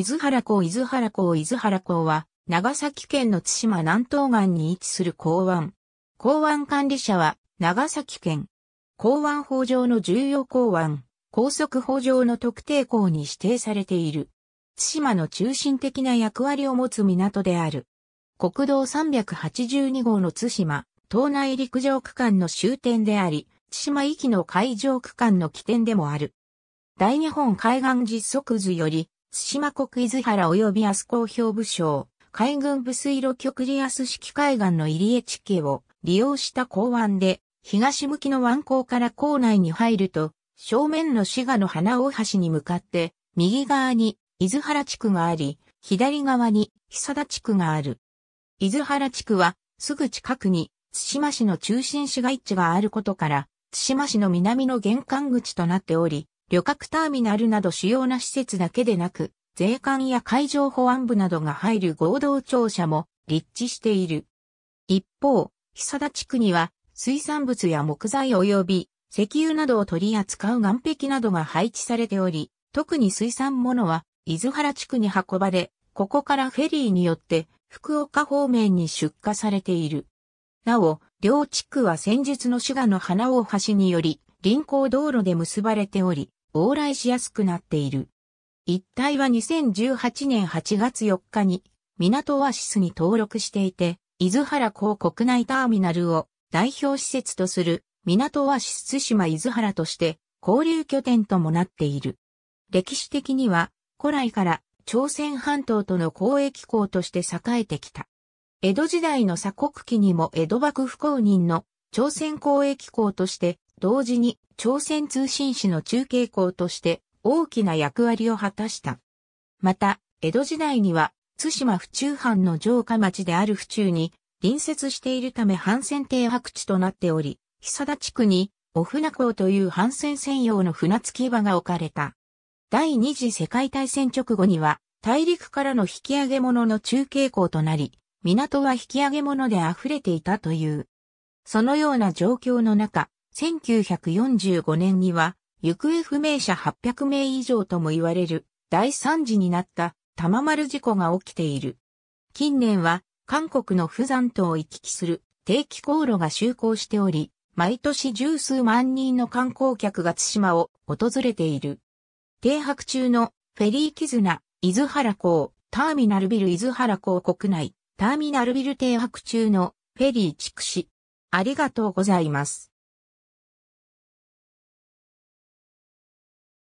伊豆原港伊豆原港伊豆原港は、長崎県の対馬南東岸に位置する港湾。港湾管理者は、長崎県。港湾法上の重要港湾、高速法上の特定港に指定されている。対馬の中心的な役割を持つ港である。国道382号の対馬、島内陸上区間の終点であり、対馬域の海上区間の起点でもある。大日本海岸実測図より、津島国伊豆原及び安公表部省、海軍部水路局リアス式海岸の入江地形を利用した港湾で、東向きの湾港から港内に入ると、正面の滋賀の花大橋に向かって、右側に伊豆原地区があり、左側に久田地区がある。伊豆原地区は、すぐ近くに、津島市の中心市街地があることから、津島市の南の玄関口となっており、旅客ターミナルなど主要な施設だけでなく、税関や海上保安部などが入る合同庁舎も立地している。一方、久田地区には水産物や木材及び石油などを取り扱う岸壁などが配置されており、特に水産物は伊豆原地区に運ばれ、ここからフェリーによって福岡方面に出荷されている。なお、両地区は戦術の滋賀の花大橋により、臨港道路で結ばれており、往来しやすくなっている。一帯は2018年8月4日に港オアシスに登録していて、伊豆原港国内ターミナルを代表施設とする港オアシス島・伊豆原として交流拠点ともなっている。歴史的には古来から朝鮮半島との交易港として栄えてきた。江戸時代の鎖国期にも江戸幕府公認の朝鮮交易港として同時に朝鮮通信使の中継校として大きな役割を果たした。また、江戸時代には津島府中藩の城下町である府中に隣接しているため反戦停泊地となっており、久田地区にお船港という反戦専用の船着き場が置かれた。第二次世界大戦直後には大陸からの引き上げ物の中継港となり、港は引き上げ物で溢れていたという。そのような状況の中、1945年には、行方不明者800名以上とも言われる第3次になった玉丸事故が起きている。近年は韓国の富山島を行き来する定期航路が就航しており、毎年十数万人の観光客が津島を訪れている。停泊中のフェリー絆、伊豆原港、ターミナルビル伊豆原港国内、ターミナルビル停泊中のフェリー筑紫。ありがとうございます。